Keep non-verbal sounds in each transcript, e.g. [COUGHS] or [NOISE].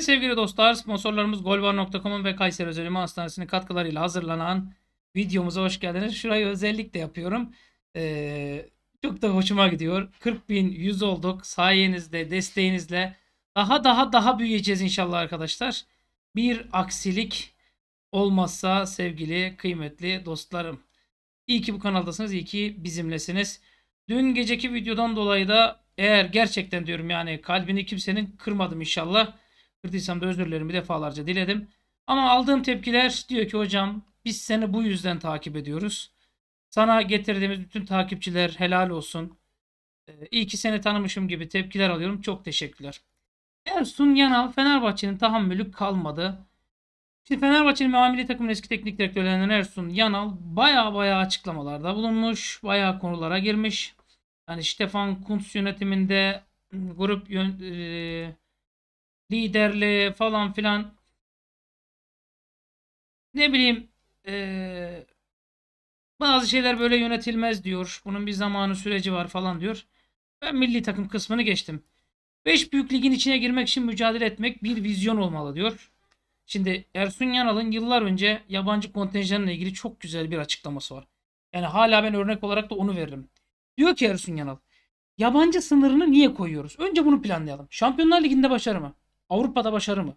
Evet sevgili dostlar sponsorlarımız golvar.com'un ve Kayseri Özel Özelime Hastanesi'nin katkılarıyla hazırlanan videomuza hoş geldiniz. Şurayı özellikle yapıyorum. Ee, çok da hoşuma gidiyor. 100 olduk sayenizde desteğinizle. Daha daha daha büyüyeceğiz inşallah arkadaşlar. Bir aksilik olmazsa sevgili kıymetli dostlarım. İyi ki bu kanaldasınız, iyi ki bizimlesiniz. Dün geceki videodan dolayı da eğer gerçekten diyorum yani kalbini kimsenin kırmadım inşallah kırdıysam da özürlerimi defalarca diledim. Ama aldığım tepkiler diyor ki hocam biz seni bu yüzden takip ediyoruz. Sana getirdiğimiz bütün takipçiler helal olsun. Ee, iyi ki seni tanımışım gibi tepkiler alıyorum. Çok teşekkürler. Ersun Yanal Fenerbahçe'nin tahammülü kalmadı. Şimdi Fenerbahçe'nin muamili takımın eski teknik direktörlerinden Ersun Yanal baya baya açıklamalarda bulunmuş. Baya konulara girmiş. Yani Stefan Kuntz yönetiminde ıı, grup yön, ıı, liderliği falan filan ne bileyim ee, bazı şeyler böyle yönetilmez diyor. Bunun bir zamanı süreci var falan diyor. Ben milli takım kısmını geçtim. 5 büyük ligin içine girmek için mücadele etmek bir vizyon olmalı diyor. Şimdi Ersun Yanal'ın yıllar önce yabancı kontenjanla ilgili çok güzel bir açıklaması var. Yani hala ben örnek olarak da onu veririm. Diyor ki Ersun Yanal, yabancı sınırını niye koyuyoruz? Önce bunu planlayalım. Şampiyonlar Ligi'nde başarı mı? Avrupa'da başarı mı?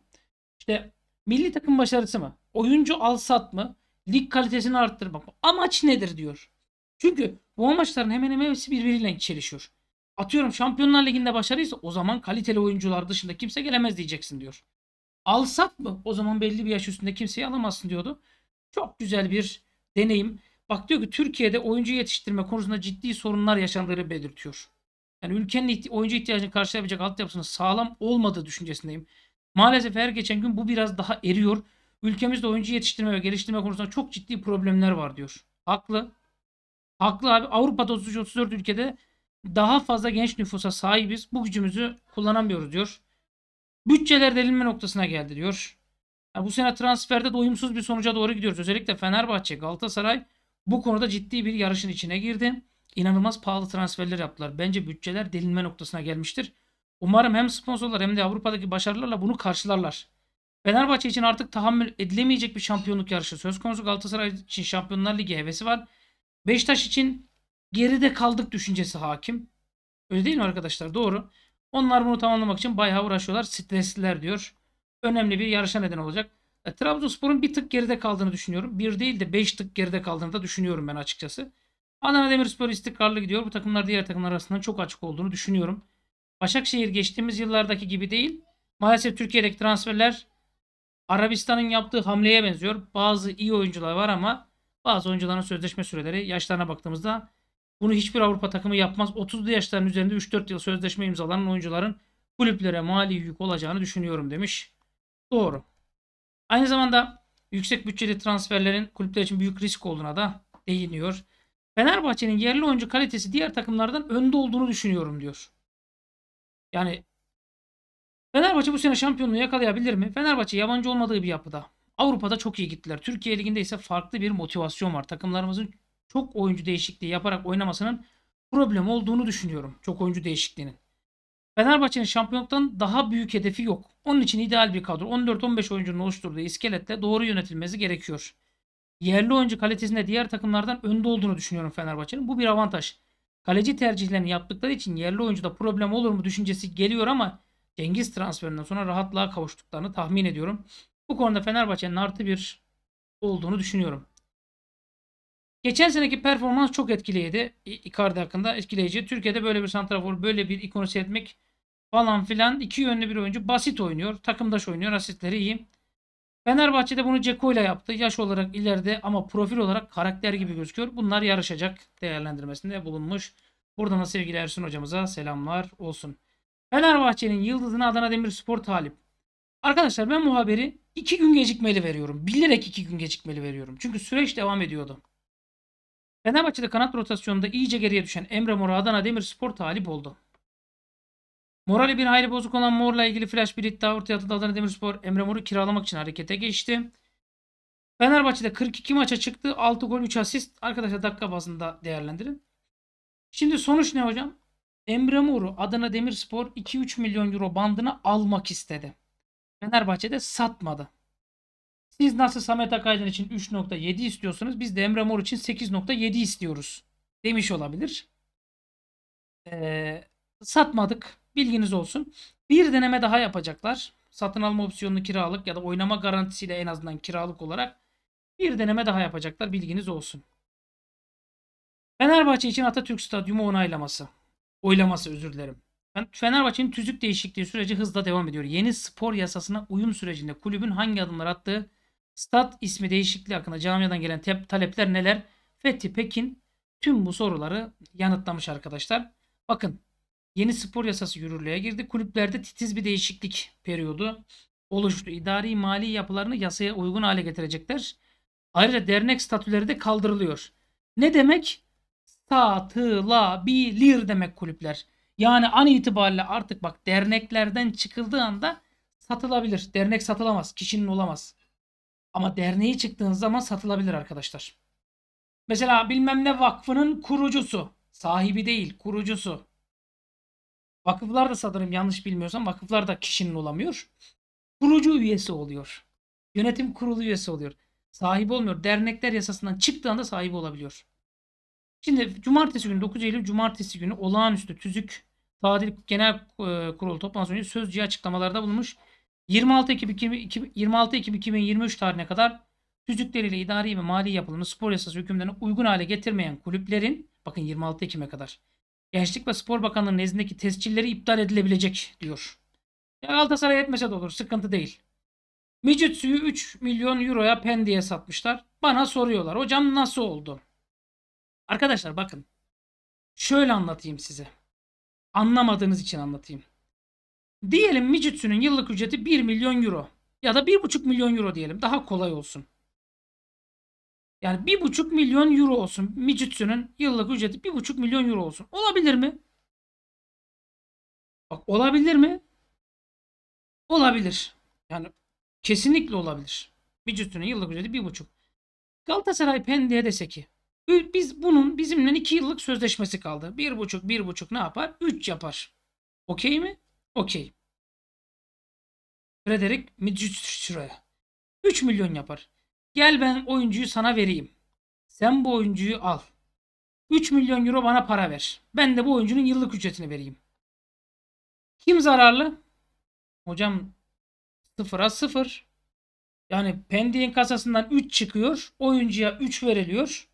İşte milli takım başarısı mı? Oyuncu al sat mı? Lig kalitesini arttırmak mı? Amaç nedir diyor. Çünkü bu amaçların hemen hemen hepsi birbiriyle çelişiyor. Atıyorum Şampiyonlar Ligi'nde başarıysa o zaman kaliteli oyuncular dışında kimse gelemez diyeceksin diyor. Al sat mı? O zaman belli bir yaş üstünde kimseyi alamazsın diyordu. Çok güzel bir deneyim. Bak diyor ki Türkiye'de oyuncu yetiştirme konusunda ciddi sorunlar yaşandığını belirtiyor. Yani ülkenin ihti- oyuncu ihtiyacını karşılayabilecek altyapısının sağlam olmadığı düşüncesindeyim. Maalesef her geçen gün bu biraz daha eriyor. Ülkemizde oyuncu yetiştirme ve geliştirme konusunda çok ciddi problemler var diyor. Haklı. Haklı abi. Avrupa'da 33-34 ülkede daha fazla genç nüfusa sahibiz. Bu gücümüzü kullanamıyoruz diyor. Bütçeler delinme noktasına geldi diyor. Yani bu sene transferde doyumsuz bir sonuca doğru gidiyoruz. Özellikle Fenerbahçe, Galatasaray bu konuda ciddi bir yarışın içine girdi inanılmaz pahalı transferler yaptılar. Bence bütçeler delinme noktasına gelmiştir. Umarım hem sponsorlar hem de Avrupa'daki başarılarla bunu karşılarlar. Fenerbahçe için artık tahammül edilemeyecek bir şampiyonluk yarışı söz konusu. Galatasaray için Şampiyonlar Ligi hevesi var. Beşiktaş için geride kaldık düşüncesi hakim. Öyle değil mi arkadaşlar? Doğru. Onlar bunu tamamlamak için bayağı uğraşıyorlar. Stresliler diyor. Önemli bir yarışa neden olacak. E, Trabzonspor'un bir tık geride kaldığını düşünüyorum. Bir değil de beş tık geride kaldığını da düşünüyorum ben açıkçası. Adana Demirspor istikrarlı gidiyor. Bu takımlar diğer takımlar arasında çok açık olduğunu düşünüyorum. Başakşehir geçtiğimiz yıllardaki gibi değil. Maalesef Türkiye'deki transferler Arabistan'ın yaptığı hamleye benziyor. Bazı iyi oyuncular var ama bazı oyuncuların sözleşme süreleri yaşlarına baktığımızda bunu hiçbir Avrupa takımı yapmaz. 30'lu yaşların üzerinde 3-4 yıl sözleşme imzalanan oyuncuların kulüplere mali yük olacağını düşünüyorum demiş. Doğru. Aynı zamanda yüksek bütçeli transferlerin kulüpler için büyük risk olduğuna da değiniyor. Fenerbahçe'nin yerli oyuncu kalitesi diğer takımlardan önde olduğunu düşünüyorum diyor. Yani Fenerbahçe bu sene şampiyonluğu yakalayabilir mi? Fenerbahçe yabancı olmadığı bir yapıda. Avrupa'da çok iyi gittiler. Türkiye Ligi'nde ise farklı bir motivasyon var. Takımlarımızın çok oyuncu değişikliği yaparak oynamasının problem olduğunu düşünüyorum. Çok oyuncu değişikliğinin. Fenerbahçe'nin şampiyonluktan daha büyük hedefi yok. Onun için ideal bir kadro. 14-15 oyuncunun oluşturduğu iskeletle doğru yönetilmesi gerekiyor yerli oyuncu kalitesinde diğer takımlardan önde olduğunu düşünüyorum Fenerbahçe'nin. Bu bir avantaj. Kaleci tercihlerini yaptıkları için yerli oyuncuda problem olur mu düşüncesi geliyor ama Cengiz transferinden sonra rahatlığa kavuştuklarını tahmin ediyorum. Bu konuda Fenerbahçe'nin artı bir olduğunu düşünüyorum. Geçen seneki performans çok etkileyici. Icardi hakkında etkileyici. Türkiye'de böyle bir santrafor, böyle bir ikonu seyretmek falan filan iki yönlü bir oyuncu. Basit oynuyor, takımdaş oynuyor, asistleri iyi. Fenerbahçe'de bunu Ceko ile yaptı. Yaş olarak ileride ama profil olarak karakter gibi gözüküyor. Bunlar yarışacak değerlendirmesinde bulunmuş. Buradan da sevgili Ersun hocamıza selamlar olsun. Fenerbahçe'nin yıldızına Adana Demirspor talip. Arkadaşlar ben muhaberi haberi 2 gün gecikmeli veriyorum. Bilerek 2 gün gecikmeli veriyorum. Çünkü süreç devam ediyordu. Fenerbahçe'de kanat rotasyonunda iyice geriye düşen Emre Mor Adana Demirspor talip oldu. Morali bir hayli bozuk olan Mor'la ilgili flash bir iddia ortaya atıldı. Adana Demirspor Emre Mor'u kiralamak için harekete geçti. Fenerbahçe'de 42 maça çıktı. 6 gol 3 asist. Arkadaşlar dakika bazında değerlendirin. Şimdi sonuç ne hocam? Emre Mor'u Adana Demirspor 2-3 milyon euro bandına almak istedi. Fenerbahçe'de satmadı. Siz nasıl Samet Akaydın için 3.7 istiyorsunuz biz de Emre Mor için 8.7 istiyoruz demiş olabilir. Ee, satmadık. Bilginiz olsun. Bir deneme daha yapacaklar. Satın alma opsiyonunu kiralık ya da oynama garantisiyle en azından kiralık olarak bir deneme daha yapacaklar. Bilginiz olsun. Fenerbahçe için Atatürk Stadyumu onaylaması. Oylaması özür dilerim. Fenerbahçe'nin tüzük değişikliği süreci hızla devam ediyor. Yeni spor yasasına uyum sürecinde kulübün hangi adımlar attığı, stat ismi değişikliği hakkında camiadan gelen talepler neler? Fethi Pekin tüm bu soruları yanıtlamış arkadaşlar. Bakın Yeni spor yasası yürürlüğe girdi. Kulüplerde titiz bir değişiklik periyodu oluştu. İdari mali yapılarını yasaya uygun hale getirecekler. Ayrıca dernek statüleri de kaldırılıyor. Ne demek? Satıla-bilir demek kulüpler. Yani an itibariyle artık bak derneklerden çıkıldığı anda satılabilir. Dernek satılamaz. Kişinin olamaz. Ama derneği çıktığınız zaman satılabilir arkadaşlar. Mesela bilmem ne vakfının kurucusu. Sahibi değil kurucusu. Vakıflar da sanırım yanlış bilmiyorsam vakıflar da kişinin olamıyor. Kurucu üyesi oluyor. Yönetim kurulu üyesi oluyor. Sahibi olmuyor. Dernekler yasasından çıktığında sahibi olabiliyor. Şimdi cumartesi günü 9 Eylül cumartesi günü olağanüstü tüzük Tadil Genel e, Kurulu toplantısı önce sözcü açıklamalarda bulunmuş. 26 Ekim, 26 Ekim 2023 tarihine kadar tüzükleriyle idari ve mali yapılımı spor yasası hükümlerine uygun hale getirmeyen kulüplerin bakın 26 Ekim'e kadar Gençlik ve Spor Bakanlığı'nın nezdindeki tescilleri iptal edilebilecek diyor. Ya Galatasaray etmese de olur. Sıkıntı değil. Mijitsu'yu 3 milyon euroya Pendik'e satmışlar. Bana soruyorlar. Hocam nasıl oldu? Arkadaşlar bakın. Şöyle anlatayım size. Anlamadığınız için anlatayım. Diyelim Mijitsu'nun yıllık ücreti 1 milyon euro. Ya da 1,5 milyon euro diyelim. Daha kolay olsun. Yani bir buçuk milyon euro olsun. Mijitsu'nun yıllık ücreti bir buçuk milyon euro olsun. Olabilir mi? Bak olabilir mi? Olabilir. Yani kesinlikle olabilir. Mijitsu'nun yıllık ücreti bir buçuk. Galatasaray Pendik'e dese ki biz bunun bizimle iki yıllık sözleşmesi kaldı. bir buçuk bir buçuk ne yapar? Üç yapar. Okey mi? Okey. Frederick Mijitsu'ya üç milyon yapar. Gel ben oyuncuyu sana vereyim. Sen bu oyuncuyu al. 3 milyon euro bana para ver. Ben de bu oyuncunun yıllık ücretini vereyim. Kim zararlı? Hocam sıfıra sıfır. Yani Pendik'in kasasından 3 çıkıyor. Oyuncuya 3 veriliyor.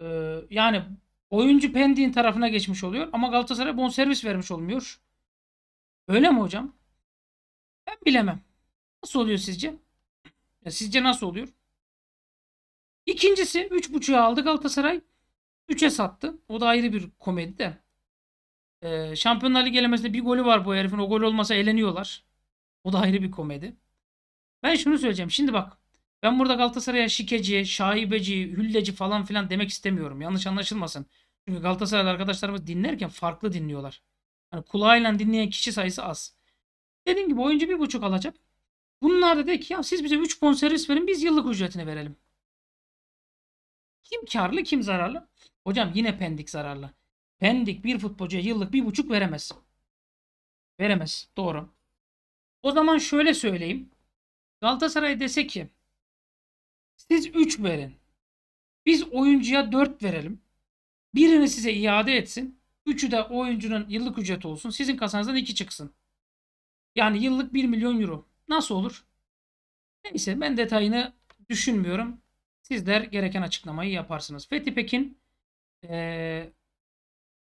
Ee, yani oyuncu Pendik'in tarafına geçmiş oluyor. Ama Galatasaray bonservis vermiş olmuyor. Öyle mi hocam? Ben bilemem. Nasıl oluyor sizce? Yani sizce nasıl oluyor? İkincisi 3.5'a aldı Galatasaray. 3'e sattı. O da ayrı bir komedi de. Ee, Şampiyonlar Ligi elemesinde bir golü var bu herifin. O gol olmasa eleniyorlar. O da ayrı bir komedi. Ben şunu söyleyeceğim. Şimdi bak. Ben burada Galatasaray'a şikeci, şaibeci, hülleci falan filan demek istemiyorum. Yanlış anlaşılmasın. Çünkü Galatasaraylı arkadaşlarımız dinlerken farklı dinliyorlar. Yani kulağıyla dinleyen kişi sayısı az. Dediğim gibi oyuncu bir buçuk alacak. Bunlar da de ki ya siz bize 3 bon verin biz yıllık ücretini verelim. Kim karlı kim zararlı? Hocam yine Pendik zararlı. Pendik bir futbolcuya yıllık bir buçuk veremez. Veremez. Doğru. O zaman şöyle söyleyeyim. Galatasaray dese ki siz 3 verin. Biz oyuncuya 4 verelim. Birini size iade etsin. Üçü de oyuncunun yıllık ücreti olsun. Sizin kasanızdan 2 çıksın. Yani yıllık 1 milyon euro. Nasıl olur? Neyse ben detayını düşünmüyorum. Sizler gereken açıklamayı yaparsınız. Fethi Pekin e,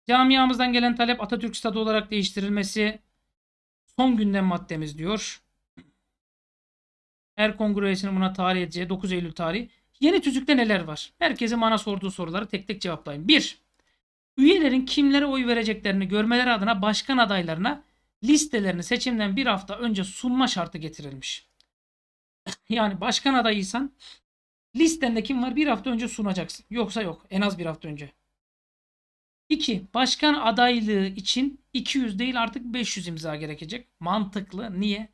camiamızdan gelen talep Atatürk Stadı olarak değiştirilmesi son gündem maddemiz diyor. Her Kongre buna tarih edeceği 9 Eylül tarihi. Yeni tüzükte neler var? Herkesin bana sorduğu soruları tek tek cevaplayın. 1. Üyelerin kimlere oy vereceklerini görmeleri adına başkan adaylarına listelerini seçimden bir hafta önce sunma şartı getirilmiş. yani başkan adayıysan listende kim var bir hafta önce sunacaksın. Yoksa yok en az bir hafta önce. 2. Başkan adaylığı için 200 değil artık 500 imza gerekecek. Mantıklı. Niye?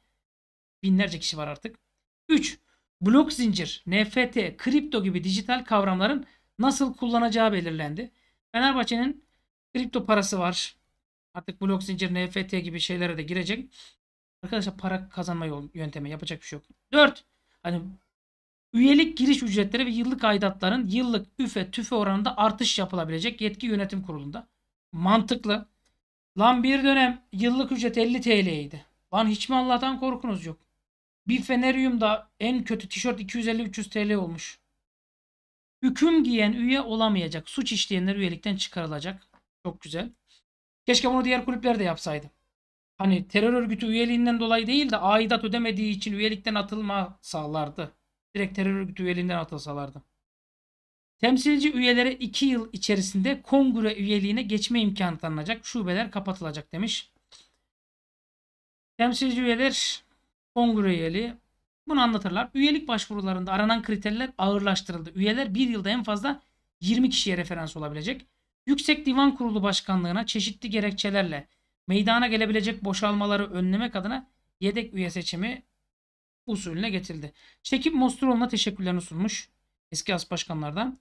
Binlerce kişi var artık. 3. Blok zincir, NFT, kripto gibi dijital kavramların nasıl kullanacağı belirlendi. Fenerbahçe'nin kripto parası var. Artık blok zincir, NFT gibi şeylere de girecek. Arkadaşlar para kazanma yol, yöntemi yapacak bir şey yok. 4. Hani üyelik giriş ücretleri ve yıllık aidatların yıllık üfe tüfe oranında artış yapılabilecek yetki yönetim kurulunda. Mantıklı. Lan bir dönem yıllık ücret 50 TL'ydi. Lan hiç mi Allah'tan korkunuz yok? Bir feneryumda en kötü tişört 250-300 TL olmuş. Hüküm giyen üye olamayacak. Suç işleyenler üyelikten çıkarılacak. Çok güzel. Keşke bunu diğer kulüpler de yapsaydı. Hani terör örgütü üyeliğinden dolayı değil de aidat ödemediği için üyelikten atılma sağlardı. Direkt terör örgütü üyeliğinden atılsalardı. Temsilci üyelere 2 yıl içerisinde kongre üyeliğine geçme imkanı tanınacak. Şubeler kapatılacak demiş. Temsilci üyeler kongre üyeliği. Bunu anlatırlar. Üyelik başvurularında aranan kriterler ağırlaştırıldı. Üyeler bir yılda en fazla 20 kişiye referans olabilecek. Yüksek Divan Kurulu Başkanlığı'na çeşitli gerekçelerle meydana gelebilecek boşalmaları önlemek adına yedek üye seçimi usulüne getirildi. Çekip Mosturoğlu'na teşekkürlerini sunmuş eski as başkanlardan.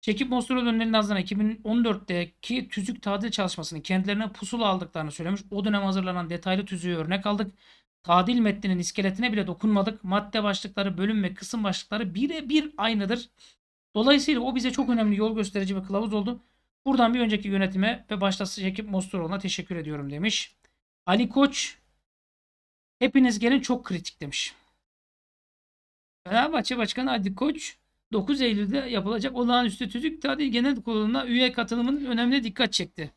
Çekip Mosturoğlu önlerinin ağzına 2014'teki tüzük tadil çalışmasını kendilerine pusula aldıklarını söylemiş. O dönem hazırlanan detaylı tüzüğü örnek aldık. Tadil metninin iskeletine bile dokunmadık. Madde başlıkları, bölüm ve kısım başlıkları birebir aynıdır. Dolayısıyla o bize çok önemli yol gösterici ve kılavuz oldu. Buradan bir önceki yönetime ve başta Şekip Mosturoğlu'na teşekkür ediyorum demiş. Ali Koç hepiniz gelin çok kritik demiş. Fenerbahçe Başkanı Ali Koç 9 Eylül'de yapılacak olağanüstü tüzük tadil genel kuruluna üye katılımının önemine dikkat çekti.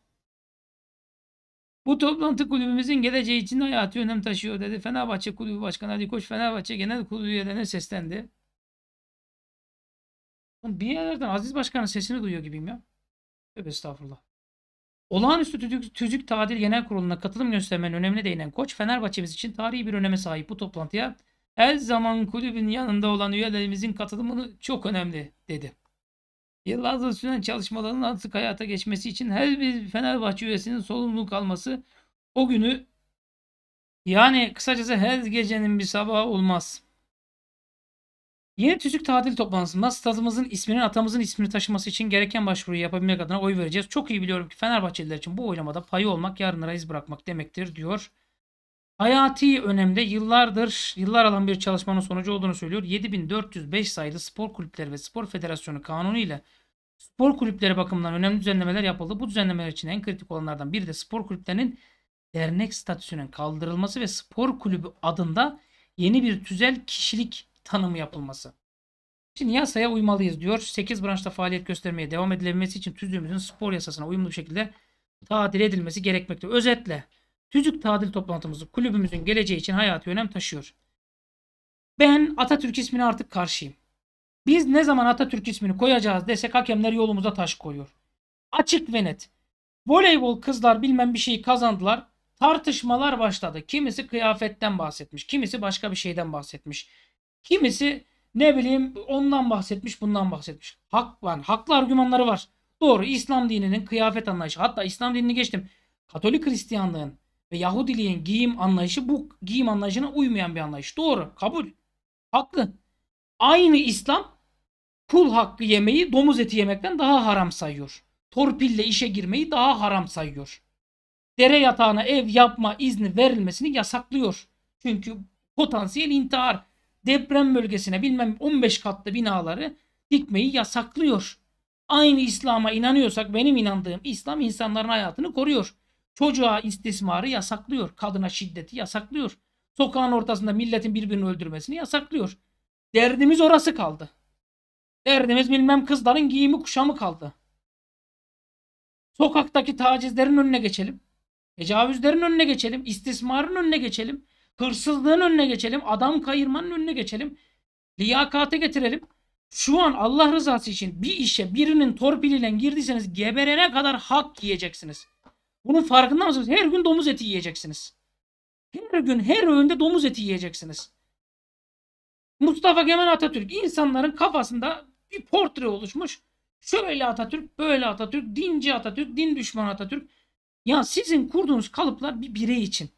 Bu toplantı kulübümüzün geleceği için hayati önem taşıyor dedi. Fenerbahçe Kulübü Başkanı Ali Koç Fenerbahçe Genel Kurulu üyelerine seslendi. Bir yerlerden Aziz Başkan'ın sesini duyuyor gibiyim ya. Tövbe estağfurullah. Olağanüstü tüzük, tüzük Tadil Genel Kurulu'na katılım göstermenin önemine değinen Koç, Fenerbahçe'miz için tarihi bir öneme sahip bu toplantıya her zaman kulübün yanında olan üyelerimizin katılımını çok önemli dedi. Yıllardır süren çalışmaların artık hayata geçmesi için her bir Fenerbahçe üyesinin sorumluluk alması o günü yani kısacası her gecenin bir sabahı olmaz. Yeni tüzük tatili toplantısında stadımızın isminin atamızın ismini taşıması için gereken başvuruyu yapabilmek adına oy vereceğiz. Çok iyi biliyorum ki Fenerbahçeliler için bu oylamada payı olmak yarınlara iz bırakmak demektir diyor. Hayati önemde yıllardır yıllar alan bir çalışmanın sonucu olduğunu söylüyor. 7405 sayılı spor kulüpleri ve spor federasyonu kanunu ile spor kulüpleri bakımından önemli düzenlemeler yapıldı. Bu düzenlemeler için en kritik olanlardan biri de spor kulüplerinin dernek statüsünün kaldırılması ve spor kulübü adında yeni bir tüzel kişilik tanımı yapılması. Şimdi yasaya uymalıyız diyor. 8 branşta faaliyet göstermeye devam edilebilmesi için tüzüğümüzün spor yasasına uyumlu bir şekilde tadil edilmesi gerekmekte. Özetle tüzük tadil toplantımızı kulübümüzün geleceği için hayati önem taşıyor. Ben Atatürk ismini artık karşıyım. Biz ne zaman Atatürk ismini koyacağız desek hakemler yolumuza taş koyuyor. Açık ve net. Voleybol kızlar bilmem bir şeyi kazandılar. Tartışmalar başladı. Kimisi kıyafetten bahsetmiş, kimisi başka bir şeyden bahsetmiş. Kimisi ne bileyim ondan bahsetmiş bundan bahsetmiş. Hak var. Yani haklı argümanları var. Doğru İslam dininin kıyafet anlayışı hatta İslam dinini geçtim. Katolik Hristiyanlığın ve Yahudiliğin giyim anlayışı bu giyim anlayışına uymayan bir anlayış. Doğru kabul. Haklı. Aynı İslam kul hakkı yemeyi domuz eti yemekten daha haram sayıyor. Torpille işe girmeyi daha haram sayıyor. Dere yatağına ev yapma izni verilmesini yasaklıyor. Çünkü potansiyel intihar deprem bölgesine bilmem 15 katlı binaları dikmeyi yasaklıyor. Aynı İslam'a inanıyorsak benim inandığım İslam insanların hayatını koruyor. Çocuğa istismarı yasaklıyor. Kadına şiddeti yasaklıyor. Sokağın ortasında milletin birbirini öldürmesini yasaklıyor. Derdimiz orası kaldı. Derdimiz bilmem kızların giyimi kuşamı kaldı. Sokaktaki tacizlerin önüne geçelim. Tecavüzlerin önüne geçelim. istismarın önüne geçelim. Hırsızlığın önüne geçelim. Adam kayırmanın önüne geçelim. Liyakate getirelim. Şu an Allah rızası için bir işe birinin torpiliyle girdiyseniz geberene kadar hak yiyeceksiniz. Bunun farkında mısınız? Her gün domuz eti yiyeceksiniz. Her gün her öğünde domuz eti yiyeceksiniz. Mustafa Kemal Atatürk insanların kafasında bir portre oluşmuş. Şöyle Atatürk, böyle Atatürk, dinci Atatürk, din düşmanı Atatürk. Ya sizin kurduğunuz kalıplar bir birey için.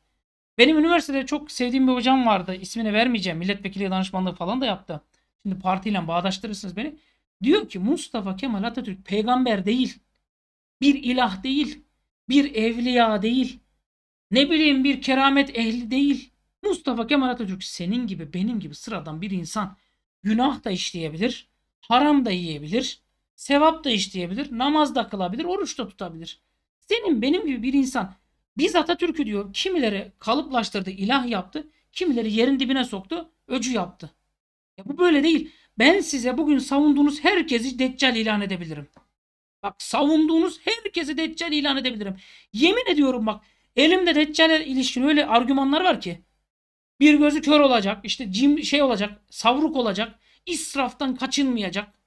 Benim üniversitede çok sevdiğim bir hocam vardı. İsmini vermeyeceğim. Milletvekili danışmanlığı falan da yaptı. Şimdi partiyle bağdaştırırsınız beni. Diyor ki Mustafa Kemal Atatürk peygamber değil. Bir ilah değil. Bir evliya değil. Ne bileyim bir keramet ehli değil. Mustafa Kemal Atatürk senin gibi benim gibi sıradan bir insan. Günah da işleyebilir. Haram da yiyebilir. Sevap da işleyebilir. Namaz da kılabilir. Oruç da tutabilir. Senin benim gibi bir insan biz Atatürk'ü diyor kimileri kalıplaştırdı, ilah yaptı, kimileri yerin dibine soktu, öcü yaptı. Ya bu böyle değil. Ben size bugün savunduğunuz herkesi deccal ilan edebilirim. Bak savunduğunuz herkesi deccal ilan edebilirim. Yemin ediyorum bak elimde deccale ilişkin öyle argümanlar var ki. Bir gözü kör olacak, işte cim şey olacak, savruk olacak, israftan kaçınmayacak.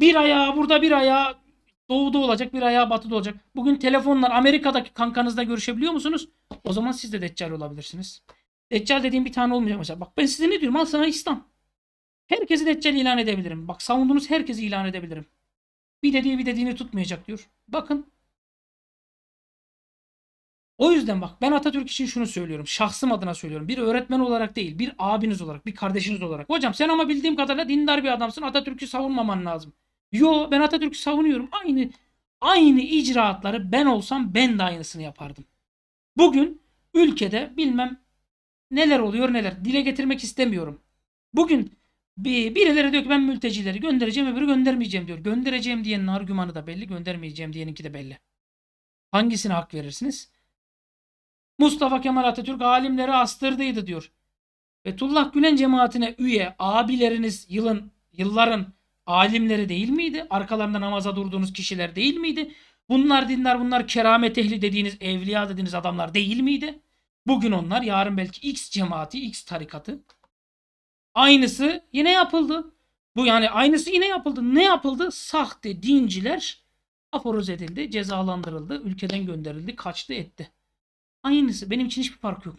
Bir ayağı burada bir ayağı Doğuda olacak bir ayağı batıda olacak. Bugün telefonlar Amerika'daki kankanızla görüşebiliyor musunuz? O zaman siz de deccal olabilirsiniz. Deccal dediğim bir tane olmayacak mesela. Bak ben size ne diyorum? Al sana İslam. Herkesi deccal ilan edebilirim. Bak savunduğunuz herkesi ilan edebilirim. Bir dediği bir dediğini tutmayacak diyor. Bakın. O yüzden bak ben Atatürk için şunu söylüyorum. Şahsım adına söylüyorum. Bir öğretmen olarak değil. Bir abiniz olarak. Bir kardeşiniz olarak. Hocam sen ama bildiğim kadarıyla dindar bir adamsın. Atatürk'ü savunmaman lazım. Yo ben Atatürk'ü savunuyorum. Aynı aynı icraatları ben olsam ben de aynısını yapardım. Bugün ülkede bilmem neler oluyor neler. Dile getirmek istemiyorum. Bugün birileri diyor ki ben mültecileri göndereceğim öbürü göndermeyeceğim diyor. Göndereceğim diyenin argümanı da belli göndermeyeceğim diyeninki de belli. Hangisine hak verirsiniz? Mustafa Kemal Atatürk alimleri astırdıydı diyor. Fethullah Gülen cemaatine üye abileriniz yılın yılların alimleri değil miydi? Arkalarında namaza durduğunuz kişiler değil miydi? Bunlar dinler, bunlar keramet ehli dediğiniz, evliya dediğiniz adamlar değil miydi? Bugün onlar, yarın belki X cemaati, X tarikatı. Aynısı yine yapıldı. Bu yani aynısı yine yapıldı. Ne yapıldı? Sahte dinciler aforoz edildi, cezalandırıldı, ülkeden gönderildi, kaçtı etti. Aynısı. Benim için hiçbir fark yok.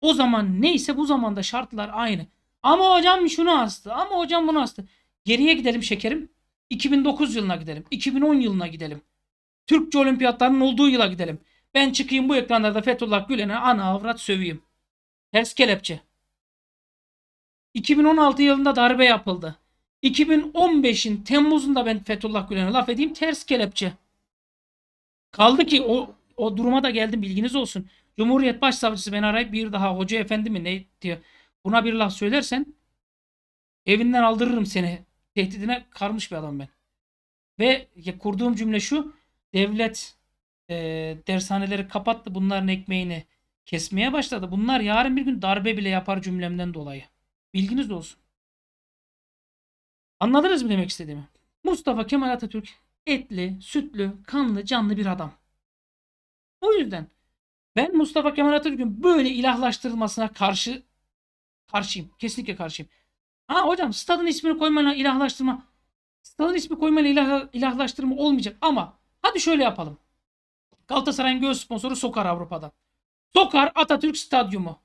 O zaman neyse bu zamanda şartlar aynı. Ama hocam şunu astı. Ama hocam bunu astı. Geriye gidelim şekerim. 2009 yılına gidelim. 2010 yılına gidelim. Türkçe olimpiyatlarının olduğu yıla gidelim. Ben çıkayım bu ekranlarda Fethullah Gülen'e ana avrat söveyim. Ters kelepçe. 2016 yılında darbe yapıldı. 2015'in Temmuz'unda ben Fethullah Gülen'e laf edeyim ters kelepçe. Kaldı ki o, o duruma da geldim bilginiz olsun. Cumhuriyet Başsavcısı beni arayıp bir daha hoca efendi mi ne diyor. Buna bir laf söylersen evinden aldırırım seni tehdidine karmış bir adam ben. Ve kurduğum cümle şu. Devlet e, dershaneleri kapattı bunların ekmeğini kesmeye başladı. Bunlar yarın bir gün darbe bile yapar cümlemden dolayı. Bilginiz olsun. Anladınız mı demek istediğimi? Mustafa Kemal Atatürk etli, sütlü, kanlı, canlı bir adam. O yüzden ben Mustafa Kemal Atatürk'ün böyle ilahlaştırılmasına karşı karşıyım. Kesinlikle karşıyım. Ha hocam stadın ismini koymayla ilahlaştırma. Stadın ismi koymayla ilah, ilahlaştırma olmayacak ama hadi şöyle yapalım. Galatasaray'ın göz sponsoru Sokar Avrupa'da. Sokar Atatürk Stadyumu.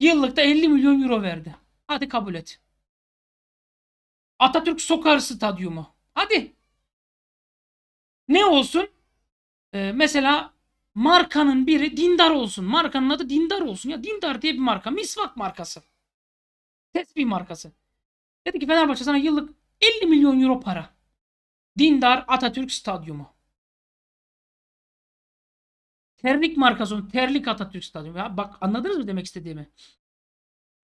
Yıllıkta 50 milyon euro verdi. Hadi kabul et. Atatürk Sokar Stadyumu. Hadi. Ne olsun? Ee, mesela markanın biri dindar olsun. Markanın adı dindar olsun. Ya dindar diye bir marka. Misvak markası. Tesbih markası. Dedi ki Fenerbahçe sana yıllık 50 milyon euro para. Dindar Atatürk Stadyumu. Terlik markası Terlik Atatürk Stadyumu. Ya bak anladınız mı demek istediğimi?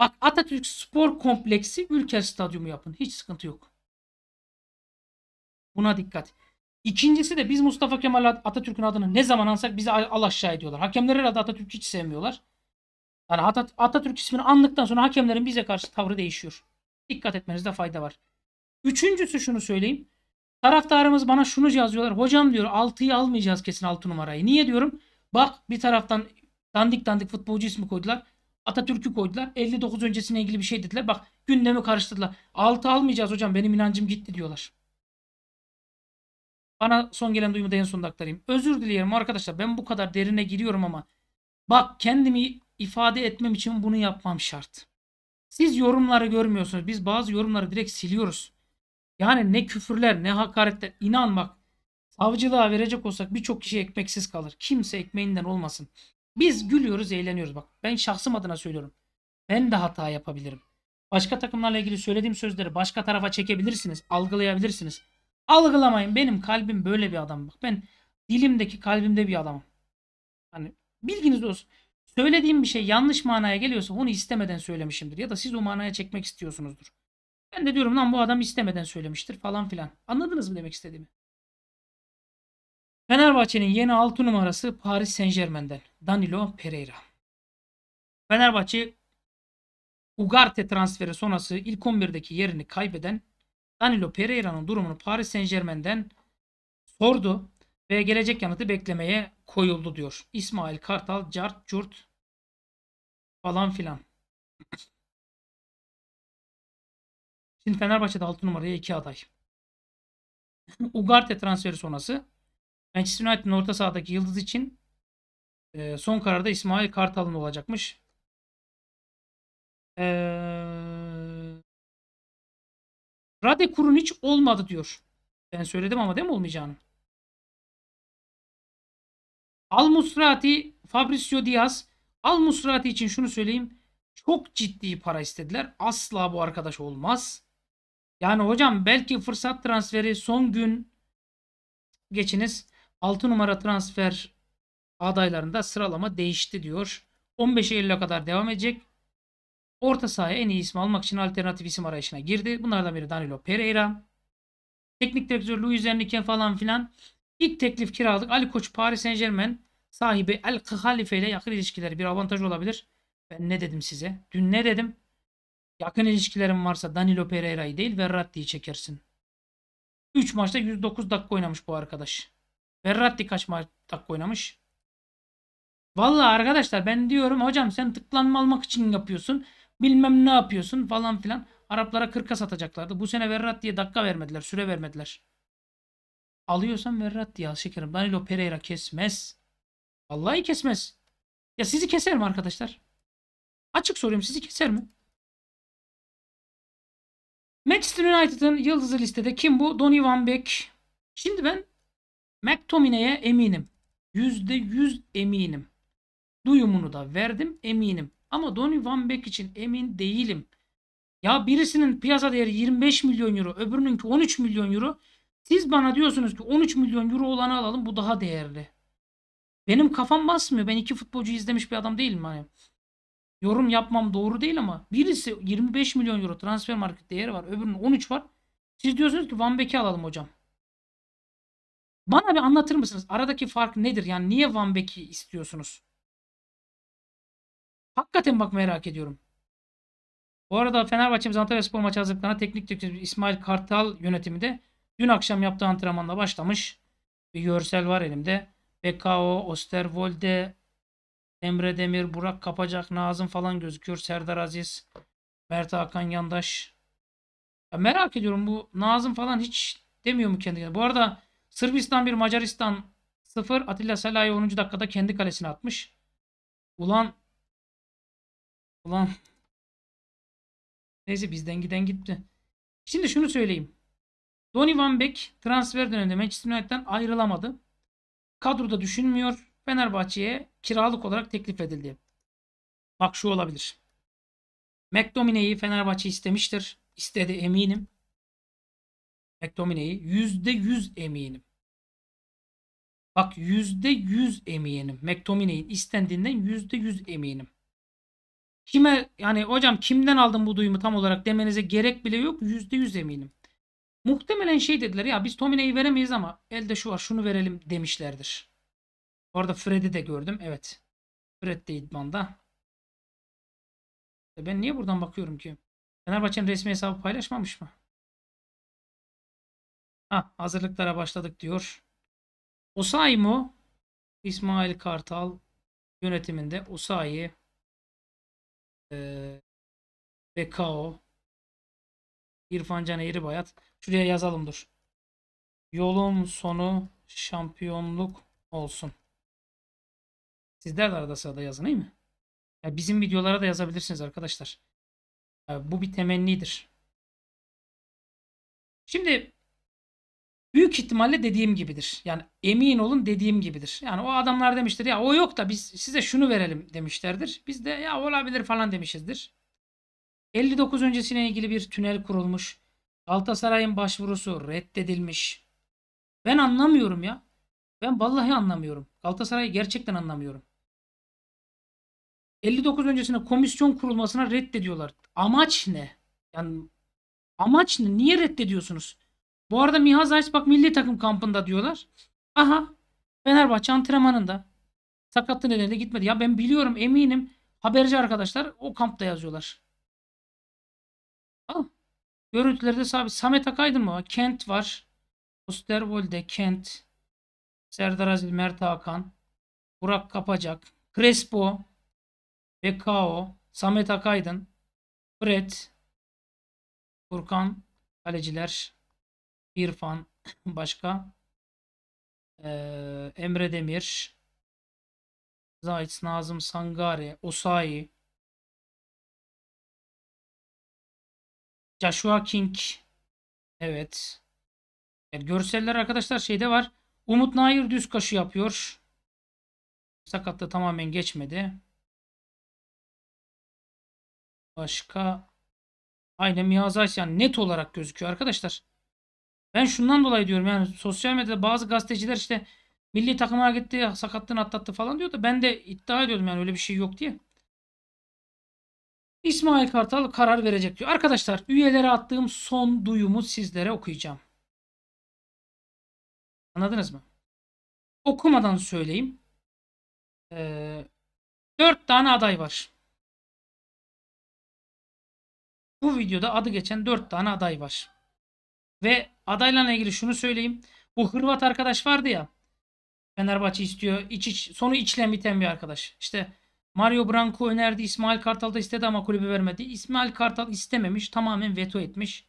Bak Atatürk Spor Kompleksi Ülker Stadyumu yapın. Hiç sıkıntı yok. Buna dikkat. İkincisi de biz Mustafa Kemal Atatürk'ün adını ne zaman ansak bizi al aşağı ediyorlar. Hakemler herhalde Atatürk'ü hiç sevmiyorlar. Yani Atat Atatürk ismini andıktan sonra hakemlerin bize karşı tavrı değişiyor. Dikkat etmenizde fayda var. Üçüncüsü şunu söyleyeyim. Taraftarımız bana şunu yazıyorlar. Hocam diyor 6'yı almayacağız kesin 6 numarayı. Niye diyorum? Bak bir taraftan dandik dandik futbolcu ismi koydular. Atatürk'ü koydular. 59 öncesine ilgili bir şey dediler. Bak gündemi karıştırdılar. 6 almayacağız hocam benim inancım gitti diyorlar. Bana son gelen duyumu da en son aktarayım. Özür dilerim arkadaşlar ben bu kadar derine giriyorum ama bak kendimi ifade etmem için bunu yapmam şart. Siz yorumları görmüyorsunuz. Biz bazı yorumları direkt siliyoruz. Yani ne küfürler ne hakaretler. İnan bak savcılığa verecek olsak birçok kişi ekmeksiz kalır. Kimse ekmeğinden olmasın. Biz gülüyoruz eğleniyoruz. Bak ben şahsım adına söylüyorum. Ben de hata yapabilirim. Başka takımlarla ilgili söylediğim sözleri başka tarafa çekebilirsiniz. Algılayabilirsiniz. Algılamayın. Benim kalbim böyle bir adam. Bak ben dilimdeki kalbimde bir adamım. Hani bilginiz olsun söylediğim bir şey yanlış manaya geliyorsa onu istemeden söylemişimdir. Ya da siz o manaya çekmek istiyorsunuzdur. Ben de diyorum lan bu adam istemeden söylemiştir falan filan. Anladınız mı demek istediğimi? Fenerbahçe'nin yeni 6 numarası Paris Saint Germain'den Danilo Pereira. Fenerbahçe Ugarte transferi sonrası ilk 11'deki yerini kaybeden Danilo Pereira'nın durumunu Paris Saint Germain'den sordu ve gelecek yanıtı beklemeye koyuldu diyor. İsmail Kartal, Cart, Curt falan filan. Şimdi Fenerbahçe'de 6 numaraya 2 aday. Ugarte transferi sonrası Manchester United'ın orta sahadaki yıldız için e, son kararda İsmail Kartal'ın olacakmış. E, Rade Kurunic olmadı diyor. Ben söyledim ama değil mi olmayacağını? Al Musrati, Fabrizio Diaz. Al Musrati için şunu söyleyeyim. Çok ciddi para istediler. Asla bu arkadaş olmaz. Yani hocam belki fırsat transferi son gün geçiniz. 6 numara transfer adaylarında sıralama değişti diyor. 15 Eylül'e kadar devam edecek. Orta sahaya en iyi ismi almak için alternatif isim arayışına girdi. Bunlardan biri Danilo Pereira. Teknik direktör Luis Enrique falan filan. İlk teklif kiralık. Ali Koç Paris Saint Germain sahibi El Khalife ile yakın ilişkiler bir avantaj olabilir. Ben ne dedim size? Dün ne dedim? Yakın ilişkilerin varsa Danilo Pereira'yı değil Verratti'yi çekersin. 3 maçta 109 dakika oynamış bu arkadaş. Verratti kaç maç dakika oynamış? Vallahi arkadaşlar ben diyorum hocam sen tıklanma almak için yapıyorsun. Bilmem ne yapıyorsun falan filan. Araplara 40'a satacaklardı. Bu sene Verrat diye dakika vermediler. Süre vermediler. Alıyorsan Verrat diye al şekerim. Danilo Pereira kesmez. Vallahi kesmez. Ya sizi keser mi arkadaşlar? Açık soruyorum sizi keser mi? Manchester United'ın yıldızı listede kim bu? Donny Van Beek. Şimdi ben McTominay'e eminim. yüzde yüz eminim. Duyumunu da verdim eminim. Ama Donny Van Beek için emin değilim. Ya birisinin piyasa değeri 25 milyon euro, öbürününki 13 milyon euro. Siz bana diyorsunuz ki 13 milyon euro olanı alalım bu daha değerli. Benim kafam basmıyor. Ben iki futbolcu izlemiş bir adam değilim. Hani yorum yapmam doğru değil ama birisi 25 milyon euro transfer market değeri var. Öbürünün 13 var. Siz diyorsunuz ki Van Beck'i alalım hocam. Bana bir anlatır mısınız? Aradaki fark nedir? Yani niye Van Beck'i istiyorsunuz? Hakikaten bak merak ediyorum. Bu arada Fenerbahçe'miz Antalya Spor maçı hazırlıklarına teknik direktör İsmail Kartal yönetiminde Dün akşam yaptığı antrenmanla başlamış. Bir görsel var elimde. BKO, Osterwolde, Emre Demir, Burak Kapacak, Nazım falan gözüküyor. Serdar Aziz, Mert Hakan Yandaş. Ya merak ediyorum bu Nazım falan hiç demiyor mu kendi kendine? Bu arada Sırbistan bir Macaristan 0 Atilla Salahi 10. dakikada kendi kalesine atmış. Ulan Ulan Neyse bizden giden gitti. Şimdi şunu söyleyeyim. Donny Van Beek transfer döneminde Manchester United'den ayrılamadı. Kadroda düşünmüyor. Fenerbahçe'ye kiralık olarak teklif edildi. Bak şu olabilir. McDominay'i Fenerbahçe istemiştir. İstedi eminim. McDominay'i %100 eminim. Bak %100 eminim. McTominay'in istendiğinden %100 eminim. Kime yani hocam kimden aldım bu duyumu tam olarak demenize gerek bile yok. %100 eminim. Muhtemelen şey dediler ya biz Tomine'yi veremeyiz ama elde şu var şunu verelim demişlerdir. Bu arada Fred'i de gördüm. Evet. Fred de idmanda. E ben niye buradan bakıyorum ki? Fenerbahçe'nin resmi hesabı paylaşmamış mı? Ha, hazırlıklara başladık diyor. Osayi mu? İsmail Kartal yönetiminde Osayi e, Bekao İrfan Can Eğribayat. Şuraya yazalım dur. Yolun sonu şampiyonluk olsun. Sizler de arada sırada yazın değil mi? Ya bizim videolara da yazabilirsiniz arkadaşlar. Ya bu bir temennidir. Şimdi büyük ihtimalle dediğim gibidir. Yani emin olun dediğim gibidir. Yani o adamlar demiştir ya o yok da biz size şunu verelim demişlerdir. Biz de ya olabilir falan demişizdir. 59 öncesine ilgili bir tünel kurulmuş. Galatasaray'ın başvurusu reddedilmiş. Ben anlamıyorum ya. Ben vallahi anlamıyorum. Galatasaray'ı gerçekten anlamıyorum. 59 öncesine komisyon kurulmasına reddediyorlar. Amaç ne? Yani amaç ne? Niye reddediyorsunuz? Bu arada Mihaz bak milli takım kampında diyorlar. Aha Fenerbahçe antrenmanında sakatlığı nedeniyle gitmedi. Ya ben biliyorum eminim haberci arkadaşlar o kampta yazıyorlar. Al. Ah, görüntülerde sabit. Samet Akaydın mı? Kent var. Osterwolde, Kent. Serdar Aziz, Mert Hakan. Burak Kapacak. Crespo. Bekao. Samet Akaydın. Fred. Furkan. Kaleciler. İrfan. [COUGHS] Başka. Ee, Emre Demir. Zayt, Nazım Sangare, Osayi, Joshua King. Evet. evet. Görseller arkadaşlar şeyde var. Umut Nair düz kaşı yapıyor. Sakatlığı tamamen geçmedi. Başka aynen Miyaz Yani net olarak gözüküyor arkadaşlar. Ben şundan dolayı diyorum yani sosyal medyada bazı gazeteciler işte milli takıma gitti sakatlığını atlattı falan diyor da ben de iddia ediyordum yani öyle bir şey yok diye. İsmail Kartal karar verecek diyor. Arkadaşlar üyelere attığım son duyumu sizlere okuyacağım. Anladınız mı? Okumadan söyleyeyim. Ee, 4 tane aday var. Bu videoda adı geçen 4 tane aday var. Ve adayla ilgili şunu söyleyeyim. Bu Hırvat arkadaş vardı ya. Fenerbahçe istiyor. İç, iç, sonu içlen biten bir arkadaş. İşte Mario Branco önerdi. İsmail Kartal da istedi ama kulübü vermedi. İsmail Kartal istememiş. Tamamen veto etmiş.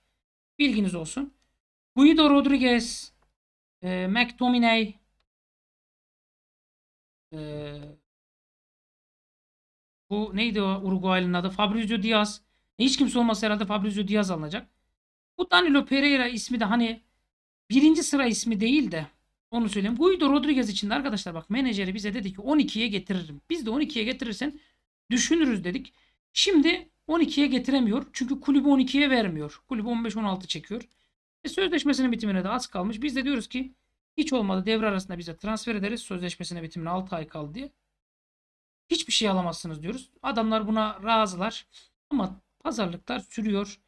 Bilginiz olsun. Guido Rodriguez, e, McTominay, e, bu neydi o Uruguaylı'nın adı? Fabrizio Diaz. E, hiç kimse olmasa herhalde Fabrizio Diaz alınacak. Bu Danilo Pereira ismi de hani birinci sıra ismi değil de onu söyleyeyim. Guido Rodriguez için de arkadaşlar bak menajeri bize dedi ki 12'ye getiririm. Biz de 12'ye getirirsen düşünürüz dedik. Şimdi 12'ye getiremiyor. Çünkü kulübü 12'ye vermiyor. Kulübü 15-16 çekiyor. E, sözleşmesinin bitimine de az kalmış. Biz de diyoruz ki hiç olmadı devre arasında bize transfer ederiz. Sözleşmesine bitimine 6 ay kaldı diye. Hiçbir şey alamazsınız diyoruz. Adamlar buna razılar. Ama pazarlıklar sürüyor.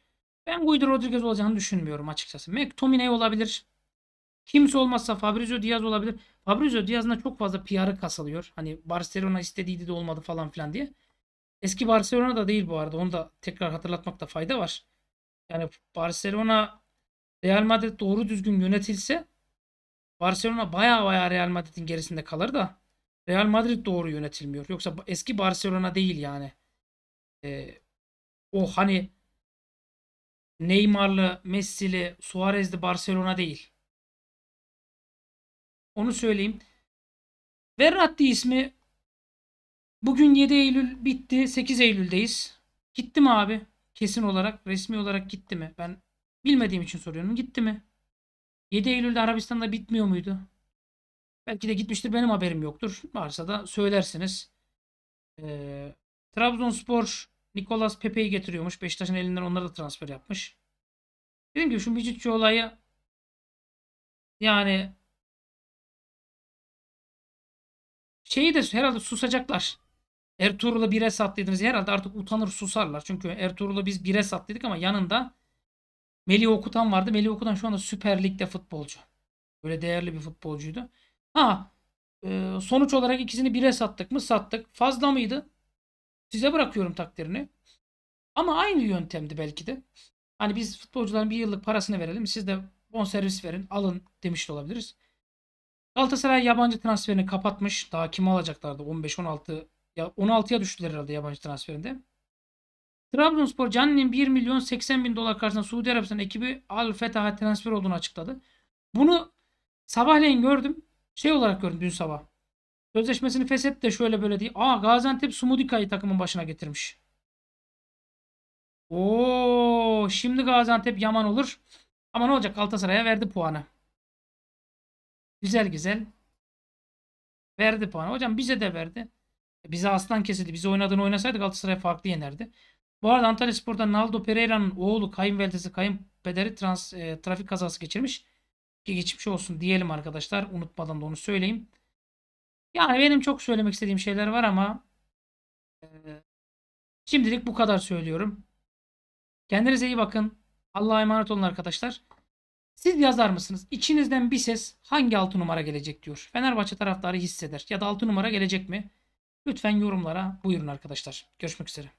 Ben Guido Rodriguez olacağını düşünmüyorum açıkçası. McTominay olabilir. Kimse olmazsa Fabrizio Diaz olabilir. Fabrizio Diaz'ına çok fazla PR'ı kasılıyor. Hani Barcelona istediydi de olmadı falan filan diye. Eski Barcelona da değil bu arada. Onu da tekrar hatırlatmakta fayda var. Yani Barcelona Real Madrid doğru düzgün yönetilse Barcelona baya baya Real Madrid'in gerisinde kalır da Real Madrid doğru yönetilmiyor. Yoksa eski Barcelona değil yani. Ee, o hani Neymar'lı, Messi'li, Suarez'li Barcelona değil. Onu söyleyeyim. Verratti ismi bugün 7 Eylül bitti. 8 Eylül'deyiz. Gitti mi abi? Kesin olarak resmi olarak gitti mi? Ben bilmediğim için soruyorum. Gitti mi? 7 Eylül'de Arabistan'da bitmiyor muydu? Belki de gitmiştir benim haberim yoktur. Varsa da söylersiniz. Ee, Trabzonspor Nicolas Pepe'yi getiriyormuş. Beşiktaş'ın elinden onlara da transfer yapmış. Dedim ki şu Micicci olayı yani Şeyi de herhalde susacaklar. Ertuğrul'u bire sat dediğimiz herhalde artık utanır susarlar. Çünkü Ertuğrul'u biz bire sat dedik ama yanında Melih Okutan vardı. Melih Okutan şu anda Süper Lig'de futbolcu. Böyle değerli bir futbolcuydu. Ha e, sonuç olarak ikisini bire sattık mı? Sattık. Fazla mıydı? Size bırakıyorum takdirini. Ama aynı yöntemdi belki de. Hani biz futbolcuların bir yıllık parasını verelim. Siz de bonservis verin. Alın demiş de olabiliriz. Galatasaray yabancı transferini kapatmış. Daha kimi alacaklardı? 15-16 ya 16'ya düştüler herhalde yabancı transferinde. Trabzonspor Canin'in 1 milyon 80 bin dolar karşısında Suudi Arabistan ekibi Al Fetah'a transfer olduğunu açıkladı. Bunu sabahleyin gördüm. Şey olarak gördüm dün sabah. Sözleşmesini feshet de şöyle böyle diye. Aa Gaziantep Sumudika'yı takımın başına getirmiş. Oo şimdi Gaziantep yaman olur. Ama ne olacak Galatasaray'a verdi puanı. Güzel güzel. Verdi puanı. Hocam bize de verdi. E, bize aslan kesildi. Bize oynadığını oynasaydı Galatasaray farklı yenerdi. Bu arada Antalya Spor'da Naldo Pereira'nın oğlu kayınvalidesi kayınpederi trans, e, trafik kazası geçirmiş. Ki geçmiş olsun diyelim arkadaşlar. Unutmadan da onu söyleyeyim. Yani benim çok söylemek istediğim şeyler var ama e, şimdilik bu kadar söylüyorum. Kendinize iyi bakın. Allah'a emanet olun arkadaşlar. Siz yazar mısınız? İçinizden bir ses hangi 6 numara gelecek diyor. Fenerbahçe taraftarı hisseder. Ya da 6 numara gelecek mi? Lütfen yorumlara buyurun arkadaşlar. Görüşmek üzere.